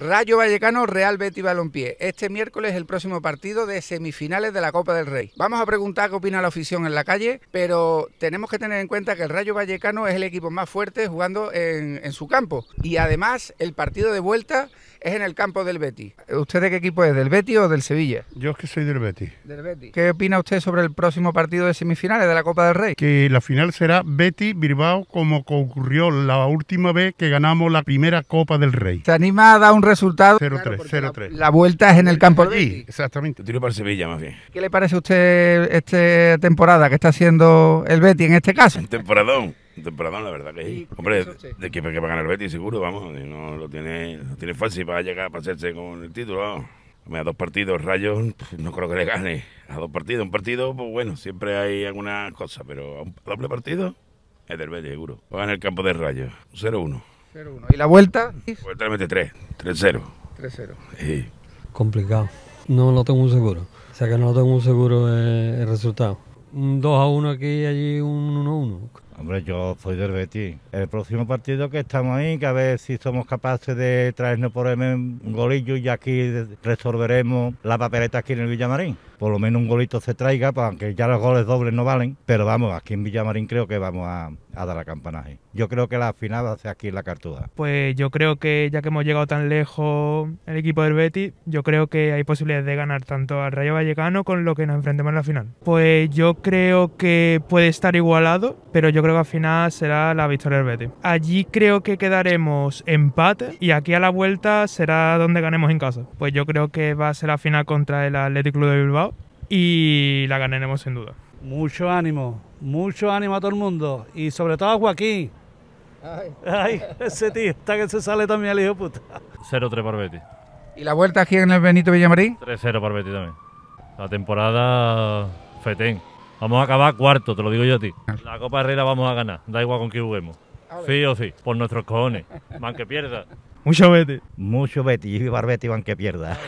Rayo Vallecano, Real Betis Balompié. Este miércoles el próximo partido de semifinales de la Copa del Rey. Vamos a preguntar qué opina la afición en la calle, pero tenemos que tener en cuenta que el Rayo Vallecano es el equipo más fuerte jugando en, su campo. Y además el partido de vuelta es en el campo del Betis. ¿Usted de qué equipo es? ¿Del Betis o del Sevilla? Yo es que soy del Betis. Del ¿Qué opina usted sobre el próximo partido de semifinales de la Copa del Rey? Que la final será Betis-Bilbao como ocurrió la última vez que ganamos la primera Copa del Rey. ¿Se anima a dar un resultado. 0-3, La, vuelta es en el campo de. Sí, exactamente. Tiro para Sevilla, más bien. ¿Qué le parece a usted esta temporada que está haciendo el Betty en este caso? temporadón. Un temporadón, la verdad que sí. Hombre, de que, va ganar el Betty, seguro, vamos. No lo tiene, no tiene fácil para llegar, a pasarse con el título, vamos. A dos partidos, Rayos, no creo que le gane. A dos partidos, un partido, pues bueno, siempre hay alguna cosa, pero a un doble partido es del Betis, seguro. Va en el campo de Rayo. 0-1. ¿Y la vuelta? La vuelta le mete 3, 3-0. 3-0. Complicado. No lo tengo un seguro. O sea que no lo tengo un seguro eh, el, resultado. Un 2 1 aquí y allí un 1 1. Hombre, yo soy del Betis. El próximo partido que estamos ahí, que a ver si somos capaces de traernos por el un golillo y aquí resolveremos la papeleta aquí en el Villamarín por lo menos un golito se traiga, pues, aunque ya los goles dobles no valen. Pero vamos, aquí en Villamarín creo que vamos a, a dar campanaje. Yo creo que la final va a ser aquí en la Cartuja. Pues yo creo que ya que hemos llegado tan lejos el equipo del Betis, yo creo que hay posibilidades de ganar tanto al Rayo Vallecano con lo que nos enfrentemos en la final. Pues yo creo que puede estar igualado, pero yo creo que al final será la victoria del Betis. Allí creo que quedaremos empate y aquí a la vuelta será donde ganemos en casa. Pues yo creo que va a ser la final contra el Atlético Club de Bilbao y la ganaremos sin duda. Mucho ánimo, mucho ánimo a todo el mundo y sobre todo a Joaquín. Ay, ese tío está que se sale también al hijo puta. 0-3 para Betty. ¿Y la vuelta aquí en el Benito Villamarín? 3-0 para Betty también. La temporada fetén. Vamos a acabar cuarto, te lo digo yo a ti. La Copa Herrera vamos a ganar, da igual con quién juguemos. Sí o sí, por nuestros cojones. Van que pierda. Mucho Betty. Mucho Betty, y viva van que pierda.